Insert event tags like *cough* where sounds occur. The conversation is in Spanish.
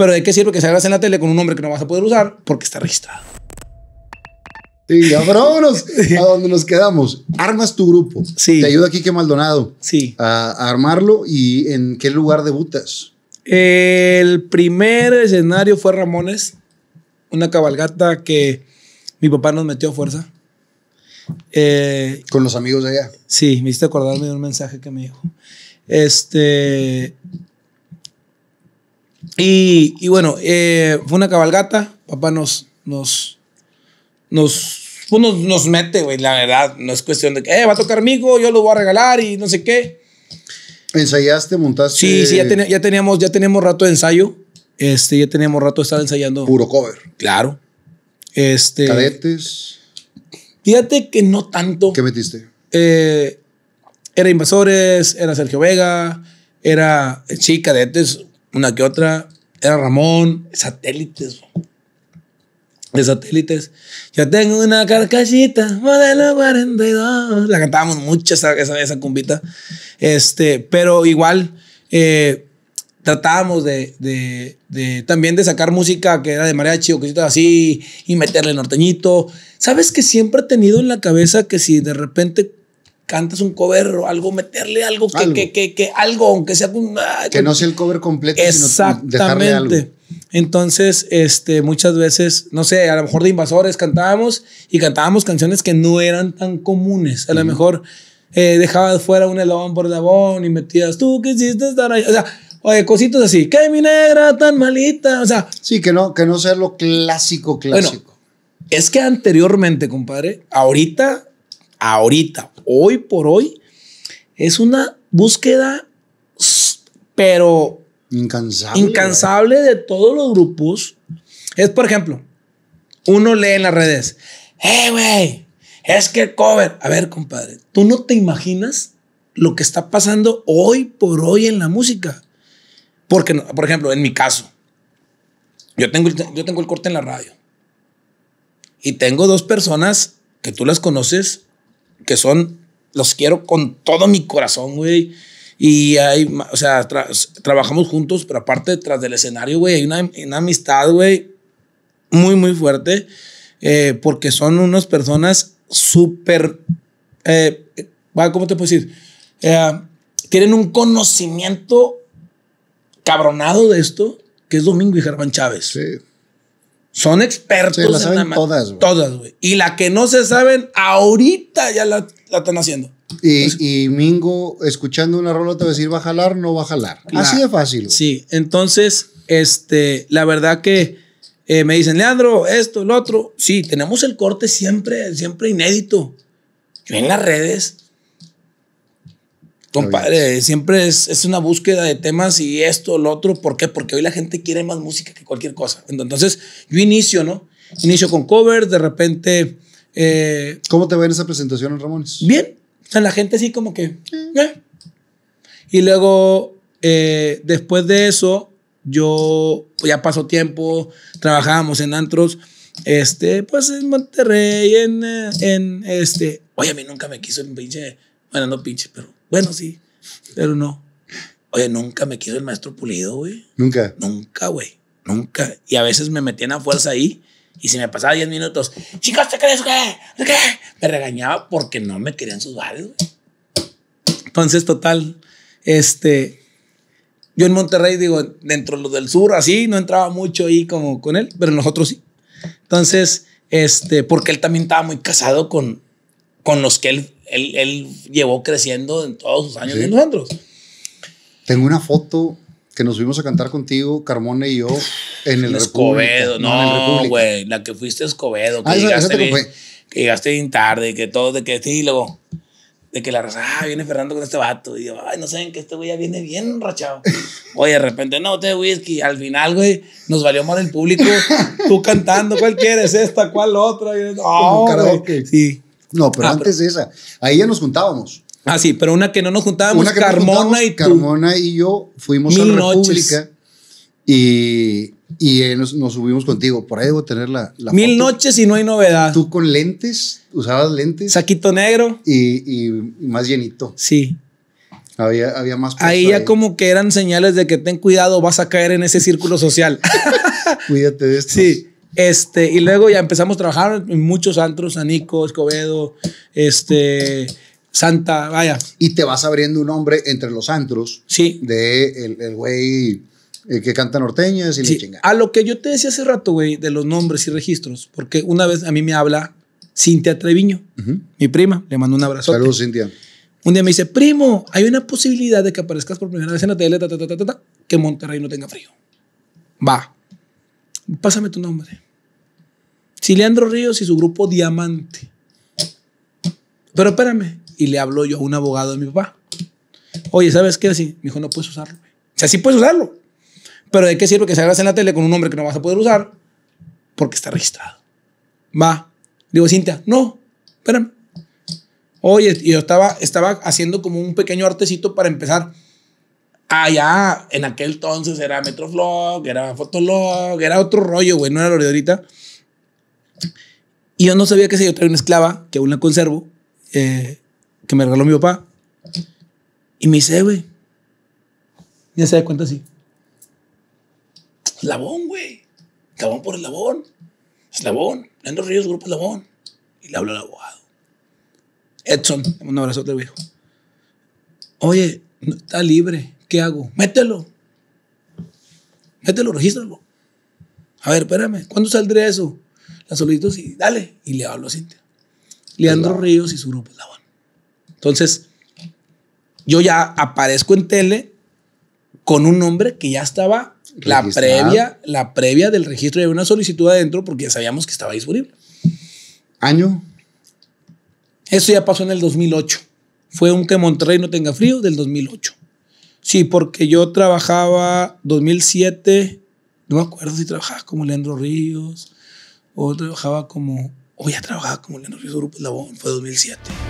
Pero ¿de qué sirve que salgas en la tele con un nombre que no vas a poder usar porque está registrado? Sí, pero vámonos *laughs* a donde nos quedamos. Armas tu grupo. Sí. Te ayuda aquí que Maldonado. Sí. A, armarlo y en qué lugar debutas. El primer escenario fue Ramones, una cabalgata que mi papá nos metió a fuerza. Eh, con los amigos de allá. Sí, me hiciste acordarme de un mensaje que me dijo. Este, y, bueno, eh, fue una cabalgata. Papá nos, nos, nos, nos, nos mete, güey. La verdad, no es cuestión de que, eh, va a tocar amigo, yo lo voy a regalar y no sé qué. ¿Ensayaste, montaste? Sí, sí, ya, ya teníamos, ya teníamos rato de ensayo. Este, ya teníamos rato de estar ensayando. Puro cover. Claro. Este. Cadetes. Fíjate que no tanto. ¿Qué metiste? Eh, era Invasores, era Sergio Vega, era, sí, Cadetes, una que otra. Era Ramón, satélites. De satélites. Yo tengo una carcajita modelo 42. La cantábamos mucho esa, esa, cumbita. Este, pero igual eh, tratábamos de, de, también de sacar música que era de mariachi o cositas así y meterle norteñito. ¿Sabes que siempre he tenido en la cabeza que si de repente cantas un cover o algo, meterle algo que, algo. Que, que, que, algo aunque sea un, ah, que, no sea el cover completo, exactamente. Entonces, este, muchas veces, no sé, a lo mejor de invasores cantábamos y cantábamos canciones que no eran tan comunes. A lo mejor eh, dejabas fuera un elabón por elabón y metías tú hiciste estar ahí. O sea, Oye, cositas así. Que mi negra tan malita. O sea. Sí, que no, que no sea lo clásico, clásico. es que anteriormente, compadre, ahorita ahorita, hoy por hoy, es una búsqueda, pero... Incansable. Incansable de todos los grupos. Es, por ejemplo, uno lee en las redes, hey eh, güey! Es que cover. A ver, compadre, tú no te imaginas lo que está pasando hoy por hoy en la música. Porque, por ejemplo, en mi caso, yo tengo, yo tengo el corte en la radio. Y tengo dos personas que tú las conoces que son, los quiero con todo mi corazón, güey. Y hay, o sea, trabajamos juntos, pero aparte, tras del escenario, güey, hay una, una amistad, güey, muy, muy fuerte, eh, porque son unas personas súper, eh, ¿cómo te puedo decir? Eh, tienen un conocimiento cabronado de esto, que es Domingo y Germán Chávez. Sí. Son expertos. las todas, güey. Todas, Y la que no se saben, ahorita ya la, están haciendo. Y, Mingo, escuchando una rola, te va a decir, ¿va a jalar no va a jalar? Así de fácil. Sí, entonces, este, la verdad que eh, me dicen, Leandro, esto, lo otro. Sí, tenemos el corte siempre, siempre inédito. En las redes Compadre, siempre es, una búsqueda de temas y esto, lo otro. ¿Por qué? Porque hoy la gente quiere más música que cualquier cosa. Entonces, yo inicio, ¿no? Inicio con cover, de repente. Eh, ¿Cómo te va en esa presentación, Ramones? Bien. O sea, la gente así como que. Y luego, eh, después de eso, yo ya pasó tiempo, trabajábamos en antros, este, pues en Monterrey, en, eh, en este. Oye, a mí nunca me quiso el pinche bueno, no pinche, pero bueno, sí, pero no. Oye, nunca me quiero el maestro pulido, güey. Nunca. Nunca, güey. Nunca. Y a veces me metían a fuerza ahí y si me pasaba 10 minutos, chicos, ¿te crees que? ¿Qué? Me regañaba porque no me querían sus bares, güey. Entonces, total, este, yo en Monterrey, digo, dentro de lo del sur, así, no entraba mucho ahí como con él, pero nosotros sí. Entonces, este, porque él también estaba muy casado con, con los que él, él, llevó creciendo en todos sus años de nosotros. Tengo una foto que nos fuimos a cantar contigo, Carmona y yo, en el Escobedo. No, güey, la que fuiste Escobedo. Que ah, llegaste, bien tarde que todo, de que sí, luego, de que la raza, ah, viene Fernando con este vato. Y yo, ay, no saben que este güey ya viene bien rachado. Oye, de repente, no, te whisky. Al final, güey, nos valió mal el público. Tú cantando, ¿cuál quieres? Esta, ¿cuál otra? Y, oh, Sí. No, pero ah, antes de esa. Ahí ya nos juntábamos. Ah, sí, pero una que no nos juntábamos, una Carmona y tú. Carmona y yo fuimos a la República y, eh, nos, subimos contigo. Por ahí debo tener la, Mil noches y no hay novedad. Tú con lentes, usabas lentes. Saquito negro. Y, más llenito. Sí. Había, había más. Ahí ya como que eran señales de que ten cuidado, vas a caer en ese círculo social. *laughs* Cuídate de esto. Sí. Este, y luego ya empezamos a trabajar en muchos antros, Anico, Escobedo, este, Santa, vaya. Y te vas abriendo un nombre entre los antros. Sí. De el, güey eh, que canta norteñas y la le chinga. A lo que yo te decía hace rato, güey, de los nombres y registros, porque una vez a mí me habla Cintia Treviño, mi prima, le mando un abrazo. Saludos, Cintia. Un día me dice, primo, hay una posibilidad de que aparezcas por primera vez en la tele, que Monterrey no tenga frío. Va, pásame tu nombre. Si Ríos y su grupo Diamante. Pero espérame. Y le hablo yo a un abogado de mi papá. Oye, ¿sabes qué? Así, me dijo, no puedes usarlo. O sea, sí puedes usarlo. Pero ¿de qué sirve que salgas en la tele con un nombre que no vas a poder usar? Porque está registrado. Va. Digo, Cintia, no, espérame. Oye, yo estaba, estaba haciendo como un pequeño artecito para empezar. Allá, ah, en aquel entonces era Metroflog, era Fotolog, era otro rollo, güey, no era lo de ahorita. Y yo no sabía que se yo traía una esclava, que aún la conservo, eh, que me regaló mi papá. Y me dice, eh, güey. Ya se da cuenta así. Eslabón, güey. Labón por Labón. Eslabón. los Ríos, Grupo Eslabón. Y le hablo al abogado. Edson, un abrazo te viejo. Oye, está libre. ¿Qué hago? Mételo. Mételo, regístralo. A ver, espérame. ¿Cuándo saldría eso? la solicitud sí, dale. Y le hablo a Cintia. Leandro Ríos y su grupo La Entonces, yo ya aparezco en tele con un nombre que ya estaba la previa, la previa del registro. de una solicitud adentro porque ya sabíamos que estaba disponible. ¿Año? Eso ya pasó en el 2008. Fue un que Monterrey no tenga frío del 2008. Sí, porque yo trabajaba 2007, no me acuerdo si trabajaba como Leandro Ríos o trabajaba como, o ya trabajaba como en de la Labón, fue 2007.